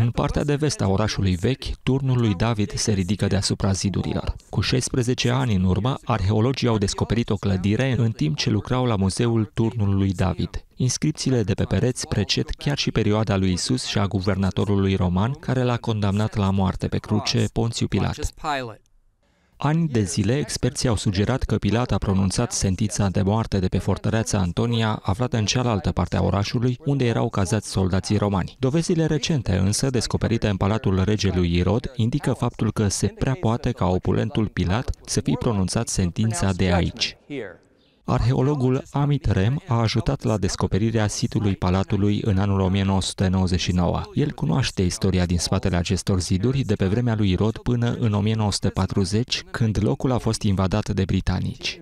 În partea de vest a orașului vechi, turnul lui David se ridică deasupra zidurilor. Cu 16 ani în urmă, arheologii au descoperit o clădire în timp ce lucrau la muzeul turnului David. Inscripțiile de pe pereți preced chiar și perioada lui Isus și a guvernatorului roman care l-a condamnat la moarte pe cruce Ponțiu Pilat. Ani de zile, experții au sugerat că Pilat a pronunțat sentința de moarte de pe fortăreața Antonia, aflată în cealaltă parte a orașului, unde erau cazați soldații romani. Dovezile recente, însă, descoperite în palatul regelui Irod, indică faptul că se prea poate ca opulentul Pilat să fi pronunțat sentința de aici. Arheologul Amit Rem a ajutat la descoperirea sitului palatului în anul 1999. El cunoaște istoria din spatele acestor ziduri de pe vremea lui Rod până în 1940, când locul a fost invadat de britanici.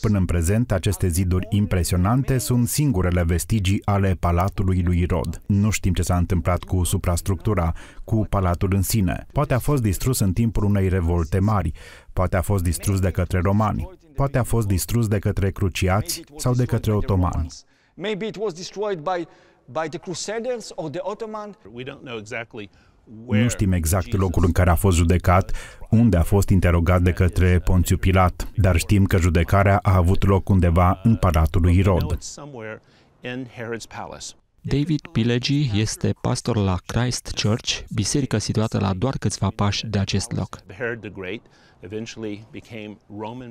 Până în prezent, aceste ziduri impresionante sunt singurele vestigii ale palatului lui Rod. Nu știm ce s-a întâmplat cu suprastructura, cu palatul în sine. Poate a fost distrus în timpul unei revolte mari, poate a fost distrus de către romani, poate a fost distrus de către cruciați sau de către otomani. Maybe it was destroyed by by the Crusaders or the Ottoman. We don't know exactly nu știm exact locul în care a fost judecat, unde a fost interogat de către Ponțiu Pilat, dar știm că judecarea a avut loc undeva în palatul lui Irod. David Pilegi este pastor la Christ Church, biserică situată la doar câțiva pași de acest loc.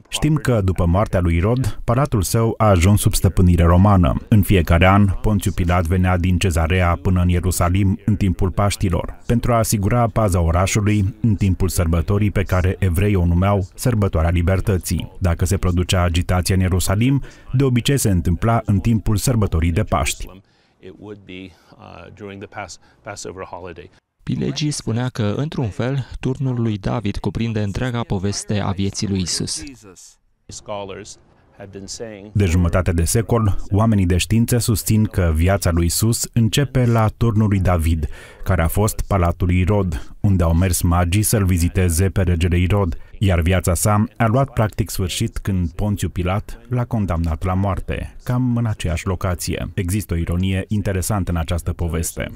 Știm că, după moartea lui Rod, palatul său a ajuns sub stăpânire romană. În fiecare an, Ponțiu Pilat venea din Cezarea până în Ierusalim în timpul Paștilor, pentru a asigura paza orașului în timpul sărbătorii pe care evreii o numeau Sărbătoarea Libertății. Dacă se producea agitație în Ierusalim, de obicei se întâmpla în timpul sărbătorii de Paști it would be uh, during the Pas Passover holiday. Pilegii spunea că, într-un fel, turnul lui David cuprinde întreaga poveste a vieții lui Isus. De jumătate de secol, oamenii de știință susțin că viața lui Isus începe la turnul lui David, care a fost palatul Irod, unde au mers magii să-l viziteze pe regele Irod, iar viața sa a luat practic sfârșit când Ponțiu Pilat l-a condamnat la moarte, cam în aceeași locație. Există o ironie interesantă în această poveste.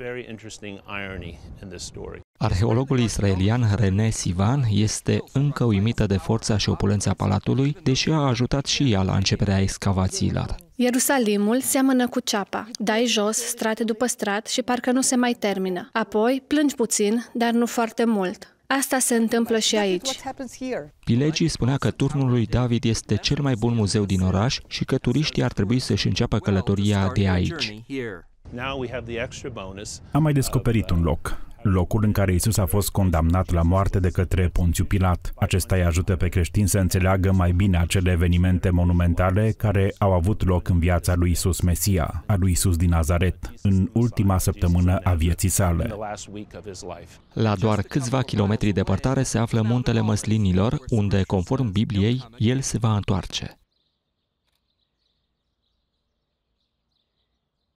Arheologul israelian René Sivan este încă uimită de forța și opulența palatului, deși a ajutat și ea la începerea excavațiilor. Ierusalimul seamănă cu ceapa. Dai jos, strat după strat și parcă nu se mai termină. Apoi plângi puțin, dar nu foarte mult. Asta se întâmplă și aici. Pilegii spunea că turnul lui David este cel mai bun muzeu din oraș și că turiștii ar trebui să-și înceapă călătoria de aici. Am mai descoperit un loc locul în care Isus a fost condamnat la moarte de către Ponțiu Pilat. Acesta îi ajută pe creștini să înțeleagă mai bine acele evenimente monumentale care au avut loc în viața lui Isus Mesia, a lui Isus din Nazaret, în ultima săptămână a vieții sale. La doar câțiva kilometri departare se află muntele măslinilor, unde, conform Bibliei, el se va întoarce.